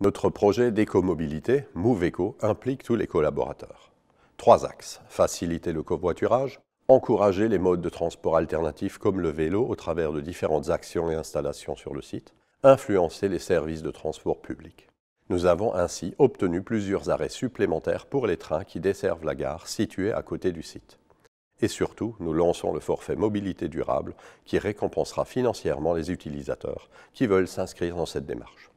Notre projet d'écomobilité, Eco implique tous les collaborateurs. Trois axes. Faciliter le covoiturage, encourager les modes de transport alternatifs comme le vélo au travers de différentes actions et installations sur le site, influencer les services de transport public. Nous avons ainsi obtenu plusieurs arrêts supplémentaires pour les trains qui desservent la gare située à côté du site. Et surtout, nous lançons le forfait mobilité durable qui récompensera financièrement les utilisateurs qui veulent s'inscrire dans cette démarche.